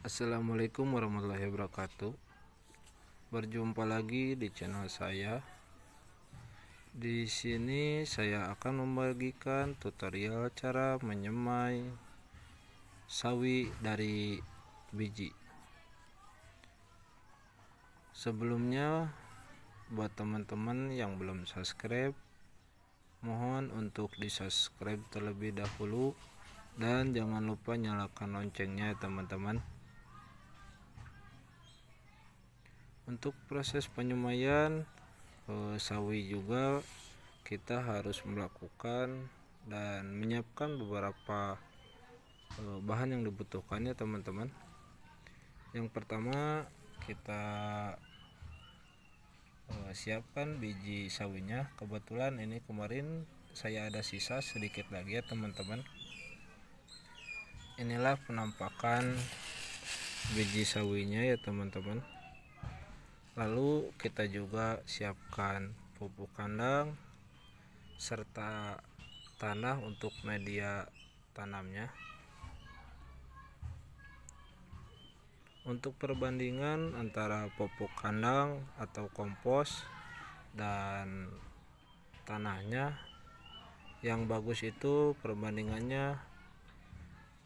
Assalamualaikum warahmatullahi wabarakatuh Berjumpa lagi di channel saya Di sini saya akan membagikan tutorial cara menyemai sawi dari biji Sebelumnya buat teman-teman yang belum subscribe Mohon untuk di subscribe terlebih dahulu dan jangan lupa nyalakan loncengnya teman-teman untuk proses penyemaian eh, sawi juga kita harus melakukan dan menyiapkan beberapa eh, bahan yang dibutuhkannya teman-teman yang pertama kita eh, siapkan biji sawinya kebetulan ini kemarin saya ada sisa sedikit lagi ya teman-teman inilah penampakan biji sawinya ya teman-teman lalu kita juga siapkan pupuk kandang serta tanah untuk media tanamnya untuk perbandingan antara pupuk kandang atau kompos dan tanahnya yang bagus itu perbandingannya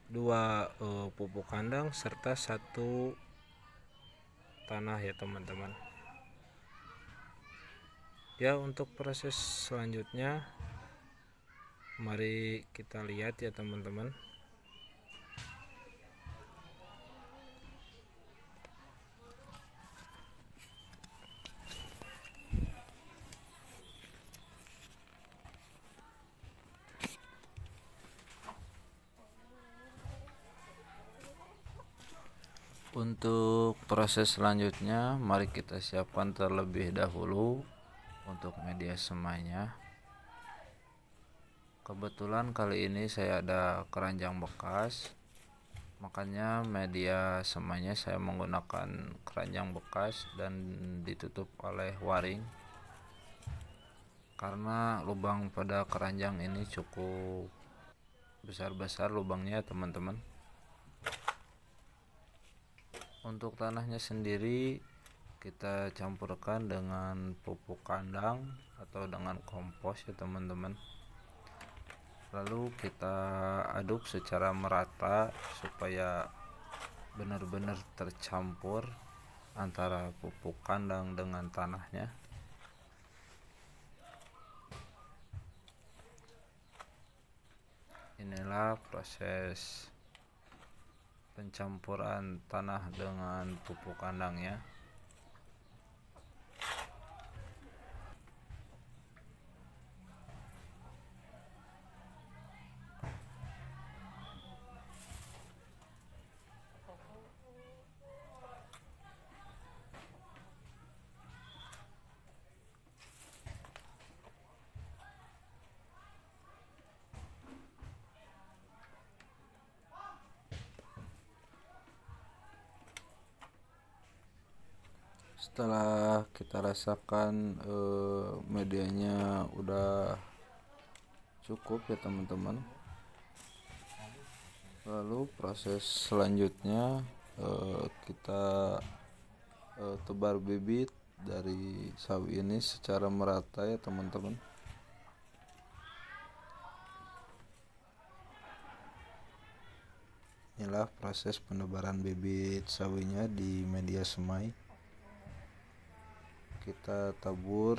dua e, pupuk kandang serta satu tanah ya teman-teman ya untuk proses selanjutnya mari kita lihat ya teman-teman Untuk proses selanjutnya, mari kita siapkan terlebih dahulu untuk media semainya. Kebetulan kali ini saya ada keranjang bekas, makanya media semainya saya menggunakan keranjang bekas dan ditutup oleh waring. Karena lubang pada keranjang ini cukup besar-besar lubangnya, teman-teman untuk tanahnya sendiri kita campurkan dengan pupuk kandang atau dengan kompos ya teman-teman lalu kita aduk secara merata supaya benar-benar tercampur antara pupuk kandang dengan tanahnya inilah proses pencampuran tanah dengan pupuk kandang ya. setelah kita rasakan eh, medianya udah cukup ya teman-teman lalu proses selanjutnya eh, kita eh, tebar bibit dari sawi ini secara merata ya teman-teman inilah proses penebaran bibit sawinya di media semai kita tabur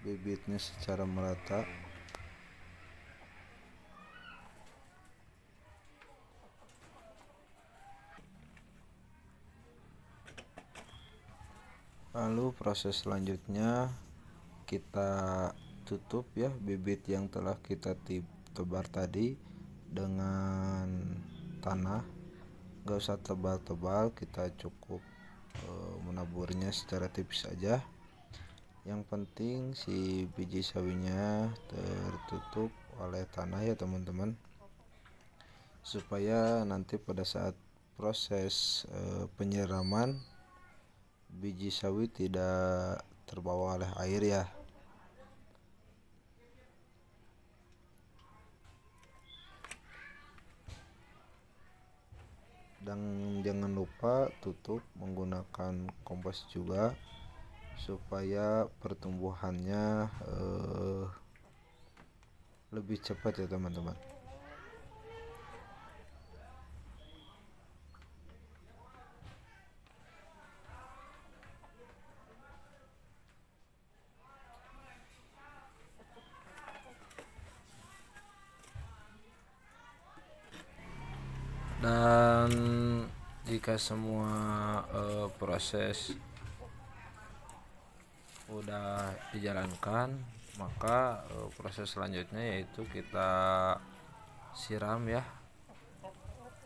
bibitnya secara merata lalu proses selanjutnya kita tutup ya bibit yang telah kita tebar tadi dengan tanah gak usah tebal-tebal kita cukup eh, menaburnya secara tipis saja yang penting si biji sawinya tertutup oleh tanah ya teman-teman supaya nanti pada saat proses e, penyiraman biji sawi tidak terbawa oleh air ya dan jangan lupa tutup menggunakan kompas juga supaya pertumbuhannya uh, lebih cepat ya teman-teman ketika semua uh, proses udah dijalankan maka uh, proses selanjutnya yaitu kita siram ya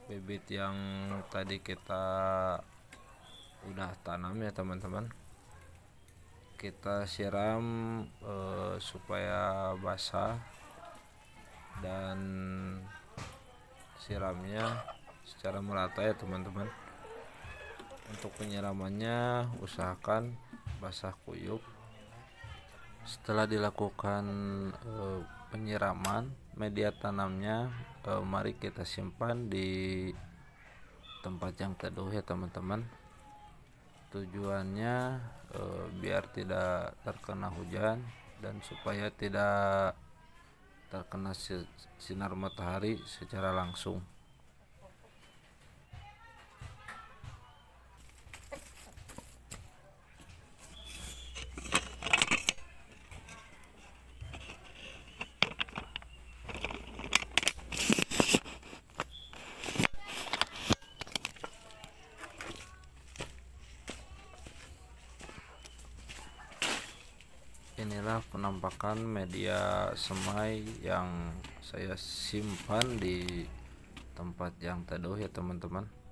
bibit yang tadi kita udah tanam ya teman-teman kita siram uh, supaya basah dan siramnya secara merata ya teman-teman untuk penyiramannya usahakan basah kuyup setelah dilakukan e, penyiraman media tanamnya e, mari kita simpan di tempat yang teduh ya teman-teman tujuannya e, biar tidak terkena hujan dan supaya tidak terkena sinar matahari secara langsung penampakan media semai yang saya simpan di tempat yang teduh ya teman-teman